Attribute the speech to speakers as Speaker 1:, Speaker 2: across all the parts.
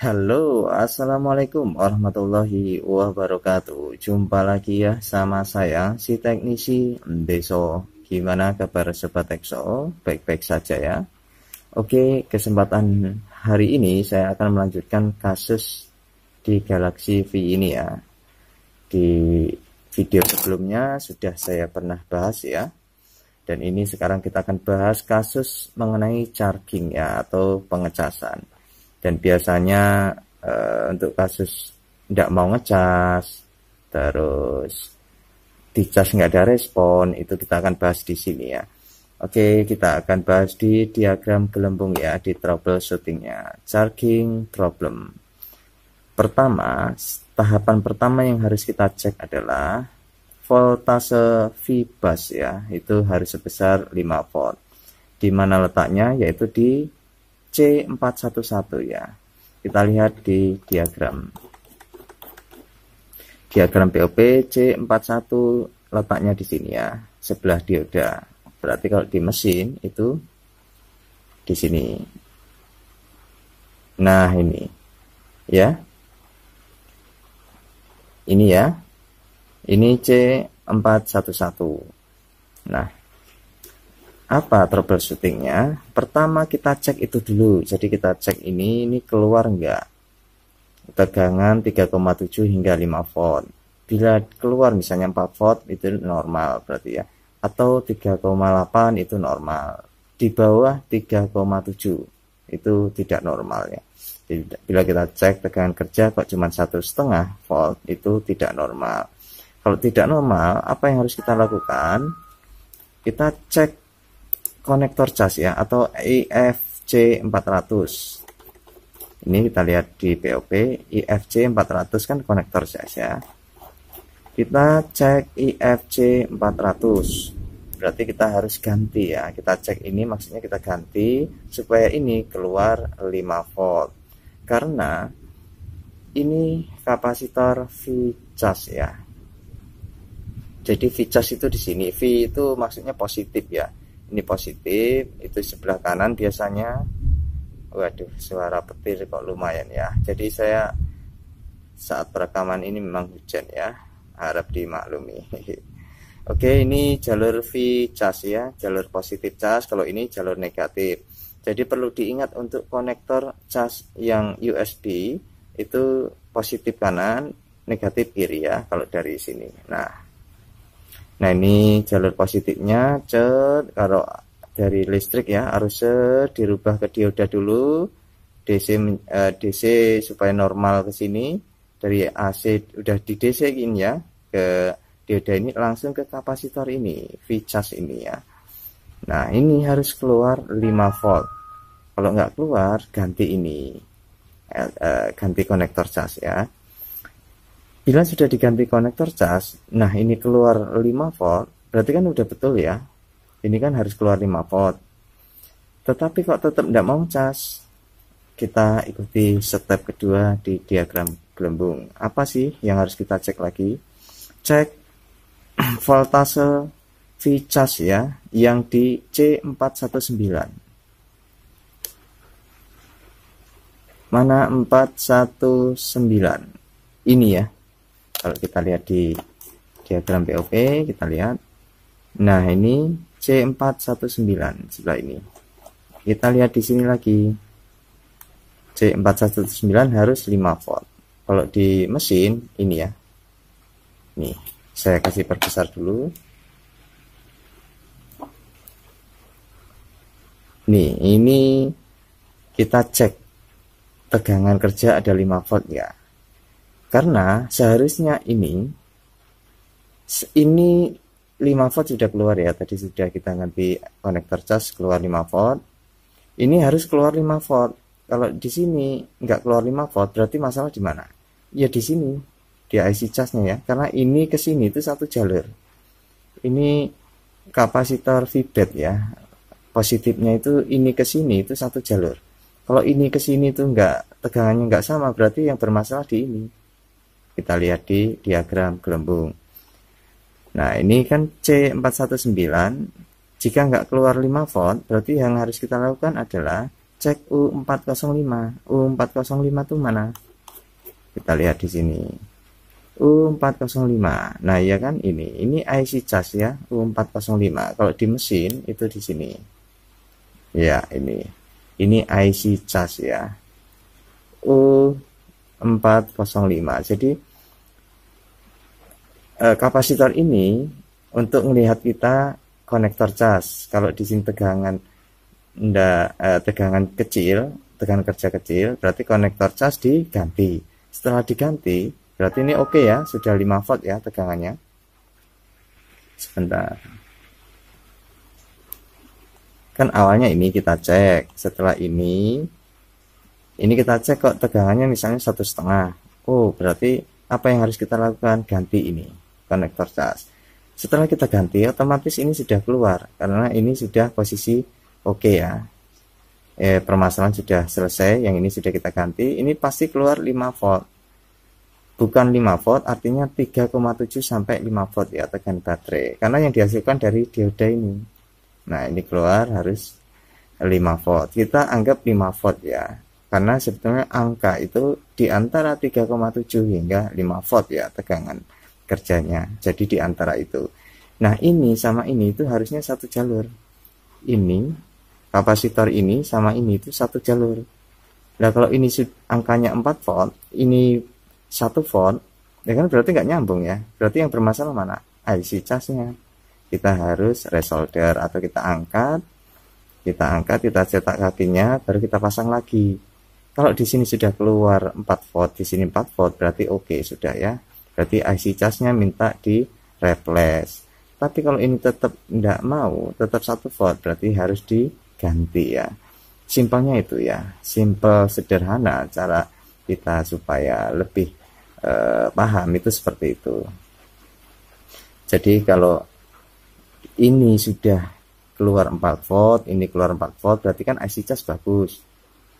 Speaker 1: Halo, Assalamualaikum warahmatullahi wabarakatuh Jumpa lagi ya sama saya, si teknisi Deso Gimana kabar Sobat Tekso? Baik-baik saja ya Oke, kesempatan hari ini saya akan melanjutkan kasus di Galaxy V ini ya Di video sebelumnya sudah saya pernah bahas ya Dan ini sekarang kita akan bahas kasus mengenai charging ya atau pengecasan dan biasanya uh, untuk kasus tidak mau ngecas terus dicas nggak ada respon itu kita akan bahas di sini ya Oke kita akan bahas di diagram gelembung ya di troubleshootingnya charging problem pertama tahapan pertama yang harus kita cek adalah voltase V bus ya itu harus sebesar 5 volt di mana letaknya yaitu di C411 ya. Kita lihat di diagram. Diagram POP C41 letaknya di sini ya, sebelah dioda. Berarti kalau di mesin itu di sini. Nah, ini. Ya. Ini ya. Ini C411. Nah, apa troubleshootingnya pertama kita cek itu dulu jadi kita cek ini ini keluar enggak tegangan 3,7 hingga 5 volt bila keluar misalnya 4 volt itu normal berarti ya atau 3,8 itu normal di bawah 3,7 itu tidak normal ya bila kita cek tegangan kerja kok cuma satu setengah volt itu tidak normal kalau tidak normal apa yang harus kita lakukan kita cek konektor cas ya atau IFC 400 ini kita lihat di POP IFC 400 kan konektor cas ya kita cek IFC 400 berarti kita harus ganti ya kita cek ini maksudnya kita ganti supaya ini keluar 5 volt karena ini kapasitor V cas ya jadi V cas itu di sini V itu maksudnya positif ya ini positif itu sebelah kanan biasanya waduh suara petir kok lumayan ya jadi saya saat perekaman ini memang hujan ya harap dimaklumi oke ini jalur V cas ya jalur positif cas kalau ini jalur negatif jadi perlu diingat untuk konektor cas yang USB itu positif kanan negatif kiri ya kalau dari sini nah Nah ini jalur positifnya cet kalau dari listrik ya arusnya dirubah ke dioda dulu DC uh, eh, DC supaya normal ke sini dari AC udah di DC gini ya ke dioda ini langsung ke kapasitor ini V charge ini ya. Nah ini harus keluar 5 volt. Kalau nggak keluar ganti ini eh, ganti konektor cas ya bila sudah diganti konektor cas nah ini keluar 5 volt berarti kan udah betul ya ini kan harus keluar 5 volt tetapi kok tetap tidak mau cas kita ikuti step kedua di diagram gelembung apa sih yang harus kita cek lagi cek voltase V cas ya yang di C419 mana 419 ini ya kalau kita lihat di diagram POP kita lihat nah ini C419 sebelah ini kita lihat di sini lagi C419 harus 5 volt kalau di mesin ini ya nih saya kasih perbesar dulu nih ini kita cek tegangan kerja ada 5 volt ya karena seharusnya ini ini 5 volt sudah keluar ya. Tadi sudah kita ganti konektor cas keluar 5 volt. Ini harus keluar 5 volt. Kalau di sini nggak keluar 5 volt, berarti masalah di mana? Ya di sini, di IC casnya ya. Karena ini ke sini itu satu jalur. Ini kapasitor feedback ya. Positifnya itu ini ke sini itu satu jalur. Kalau ini ke sini itu nggak tegangannya nggak sama, berarti yang bermasalah di ini. Kita lihat di diagram gelembung. Nah, ini kan C419. Jika nggak keluar 5 volt, berarti yang harus kita lakukan adalah cek U405. U405 itu mana? Kita lihat di sini. U405. Nah, ya kan ini. Ini IC charge ya, U405. Kalau di mesin itu di sini. Ya, ini. Ini IC charge ya. U405. Jadi Eh, kapasitor ini untuk melihat kita konektor charge. Kalau di sini tegangan ndak uh, tegangan kecil, tegangan kerja kecil, berarti konektor cas diganti. Setelah diganti, berarti ini oke okay ya, sudah 5 volt ya tegangannya. Sebentar. Kan awalnya ini kita cek, setelah ini ini kita cek kok tegangannya misalnya satu setengah. Oh, berarti apa yang harus kita lakukan? Ganti ini konektor charge setelah kita ganti otomatis ini sudah keluar karena ini sudah posisi oke okay ya eh, permasalahan sudah selesai yang ini sudah kita ganti ini pasti keluar 5 volt bukan 5 volt artinya 3,7 sampai 5 volt ya tekan baterai karena yang dihasilkan dari dioda ini nah ini keluar harus 5 volt kita anggap 5 volt ya karena sebetulnya angka itu di antara 3,7 hingga 5 volt ya tegangan kerjanya. Jadi di antara itu. Nah, ini sama ini itu harusnya satu jalur. Ini kapasitor ini sama ini itu satu jalur. Nah, kalau ini angkanya 4 volt, ini satu volt, ya kan berarti nggak nyambung ya. Berarti yang bermasalah mana? IC casnya. Kita harus resolder atau kita angkat, kita angkat, kita cetak kakinya, baru kita pasang lagi. Kalau di sini sudah keluar 4 volt, di sini 4 volt, berarti oke okay, sudah ya berarti IC charge-nya minta di replace tapi kalau ini tetap tidak mau tetap satu volt berarti harus diganti ya simpelnya itu ya simple sederhana cara kita supaya lebih eh, paham itu seperti itu jadi kalau ini sudah keluar 4 volt ini keluar 4 volt berarti kan IC charge bagus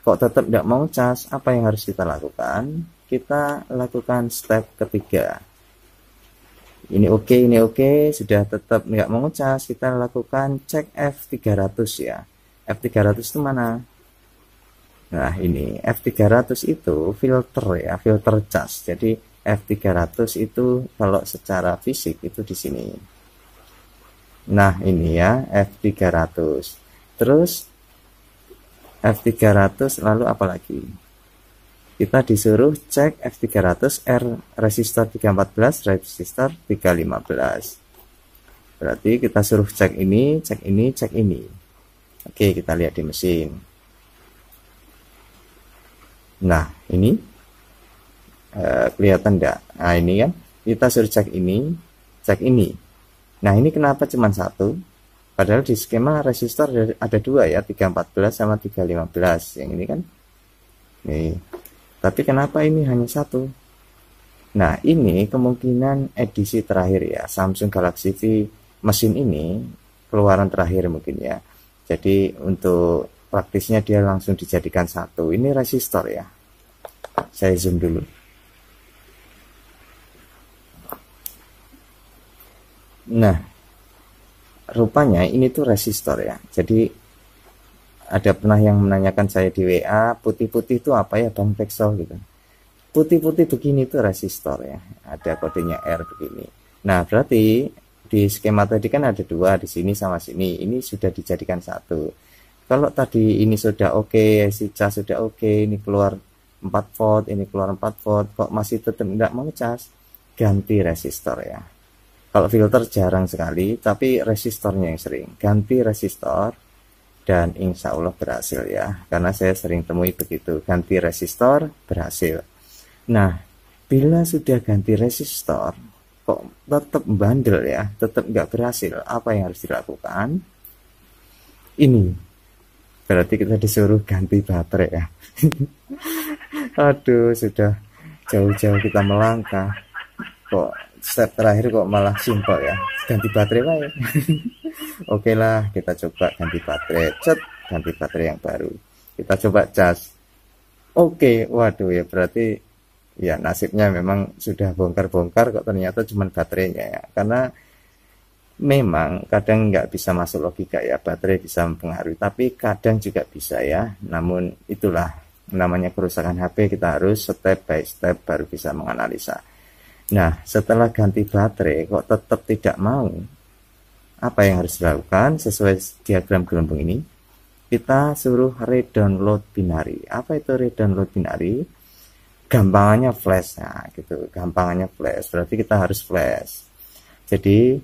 Speaker 1: kok tetap tidak mau charge, apa yang harus kita lakukan kita lakukan step ketiga ini oke okay, ini oke okay, sudah tetap nggak mengucas kita lakukan cek F300 ya F300 itu mana nah ini F300 itu filter ya filter cas jadi F300 itu kalau secara fisik itu di sini nah ini ya F300 terus F300 lalu apalagi lagi kita disuruh cek F300R resistor 314 resistor 315 berarti kita suruh cek ini cek ini cek ini oke kita lihat di mesin nah ini eh, kelihatan enggak nah ini kan kita suruh cek ini cek ini nah ini kenapa cuma satu padahal di skema resistor ada, ada dua ya 314 sama 315 yang ini kan nih tapi kenapa ini hanya satu? Nah, ini kemungkinan edisi terakhir ya Samsung Galaxy V mesin ini keluaran terakhir mungkin ya. Jadi untuk praktisnya dia langsung dijadikan satu. Ini resistor ya. Saya zoom dulu. Nah, rupanya ini tuh resistor ya. Jadi ada pernah yang menanyakan saya di WA putih-putih itu apa ya Bang Pixel gitu putih-putih begini itu resistor ya ada kodenya R begini nah berarti di skema tadi kan ada dua di sini sama sini ini sudah dijadikan satu kalau tadi ini sudah oke okay, si cas sudah oke okay, ini keluar 4 volt ini keluar 4 volt kok masih tetap tidak mau ngecas ganti resistor ya kalau filter jarang sekali tapi resistornya yang sering ganti resistor dan insya Allah berhasil ya karena saya sering temui begitu ganti resistor berhasil nah bila sudah ganti resistor kok tetap bandel ya tetap nggak berhasil apa yang harus dilakukan ini berarti kita disuruh ganti baterai ya aduh sudah jauh-jauh kita melangkah kok step terakhir kok malah simpel ya ganti baterai pak ya oke okay lah kita coba ganti baterai cet ganti baterai yang baru kita coba cas oke okay, waduh ya berarti ya nasibnya memang sudah bongkar-bongkar kok ternyata cuma baterainya ya karena memang kadang nggak bisa masuk logika ya baterai bisa mempengaruhi tapi kadang juga bisa ya namun itulah namanya kerusakan HP kita harus step by step baru bisa menganalisa Nah, setelah ganti baterai kok tetap tidak mau. Apa yang harus dilakukan sesuai diagram gelembung ini? Kita suruh redownload binari. Apa itu redownload binari? Gampangannya flash nah, gitu. Gampangannya flash. Berarti kita harus flash. Jadi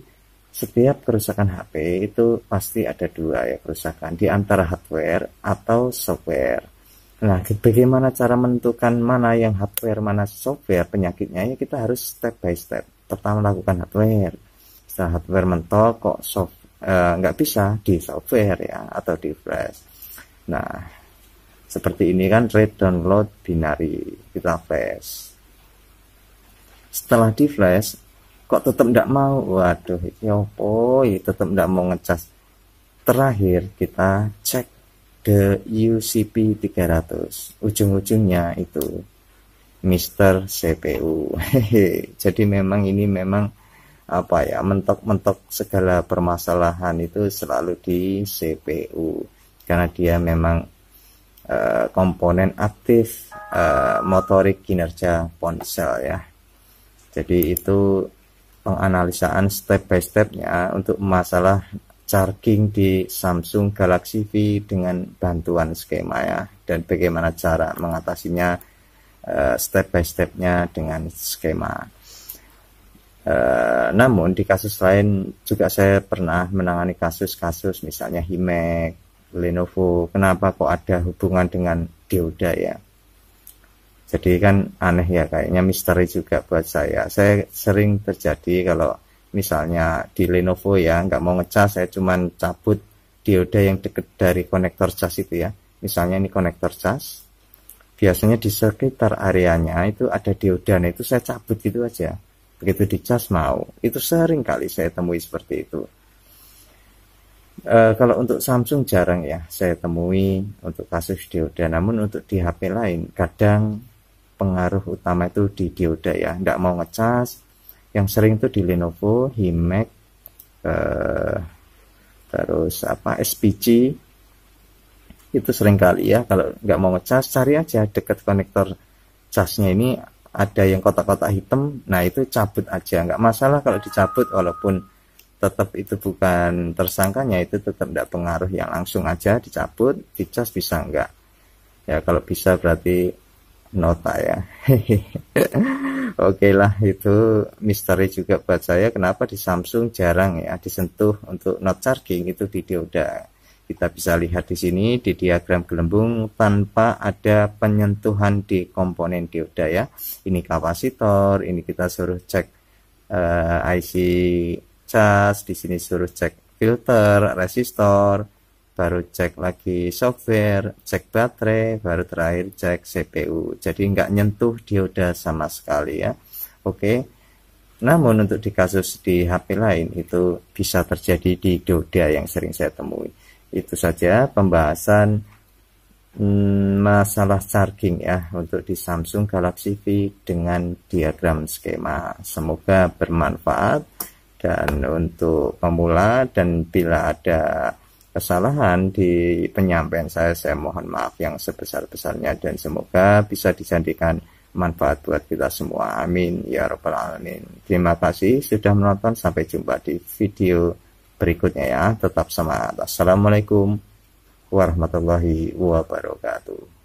Speaker 1: setiap kerusakan HP itu pasti ada dua ya kerusakan di antara hardware atau software. Nah, bagaimana cara menentukan mana yang hardware, mana software penyakitnya? Ya kita harus step by step. Pertama lakukan hardware. Setelah hardware mentok, kok soft eh, nggak eh, bisa di software ya atau di flash. Nah, seperti ini kan read download binari kita flash. Setelah di flash, kok tetap nggak mau? Waduh, ya, ya tetap nggak mau ngecas. Terakhir kita cek kode UCP 300 ujung-ujungnya itu Mister CPU jadi memang ini memang apa ya mentok-mentok segala permasalahan itu selalu di CPU karena dia memang uh, komponen aktif uh, motorik kinerja ponsel ya jadi itu penganalisaan step by stepnya untuk masalah charging di Samsung Galaxy V dengan bantuan skema ya dan bagaimana cara mengatasinya uh, step by stepnya dengan skema uh, namun di kasus lain juga saya pernah menangani kasus-kasus misalnya Himek, Lenovo kenapa kok ada hubungan dengan dioda ya jadi kan aneh ya kayaknya misteri juga buat saya saya sering terjadi kalau misalnya di Lenovo ya nggak mau ngecas saya cuman cabut dioda yang deket dari konektor cas itu ya misalnya ini konektor cas biasanya di sekitar areanya itu ada dioda nah itu saya cabut gitu aja begitu di dicas mau itu sering kali saya temui seperti itu e, kalau untuk Samsung jarang ya saya temui untuk kasus dioda namun untuk di HP lain kadang pengaruh utama itu di dioda ya tidak mau ngecas yang sering itu di Lenovo, Himec, eh, terus apa SPC, itu sering kali ya kalau nggak mau ngecas cari aja deket konektor casnya ini ada yang kotak-kotak hitam nah itu cabut aja nggak masalah kalau dicabut walaupun tetap itu bukan tersangkanya itu tetap nggak pengaruh yang langsung aja dicabut dicas bisa nggak ya kalau bisa berarti nota ya Oke lah itu misteri juga buat saya kenapa di Samsung jarang ya disentuh untuk not charging itu di dioda. Kita bisa lihat di sini di diagram gelembung tanpa ada penyentuhan di komponen dioda ya. Ini kapasitor, ini kita suruh cek uh, eh, IC charge di sini suruh cek filter, resistor, baru cek lagi software, cek baterai, baru terakhir cek CPU. Jadi nggak nyentuh dioda sama sekali ya. Oke. Namun untuk di kasus di HP lain itu bisa terjadi di dioda yang sering saya temui. Itu saja pembahasan hmm, masalah charging ya untuk di Samsung Galaxy V dengan diagram skema. Semoga bermanfaat dan untuk pemula dan bila ada kesalahan di penyampaian saya, saya mohon maaf yang sebesar-besarnya dan semoga bisa dijadikan manfaat buat kita semua. Amin ya rabbal alamin. Terima kasih sudah menonton sampai jumpa di video berikutnya ya. Tetap semangat. Assalamualaikum warahmatullahi wabarakatuh.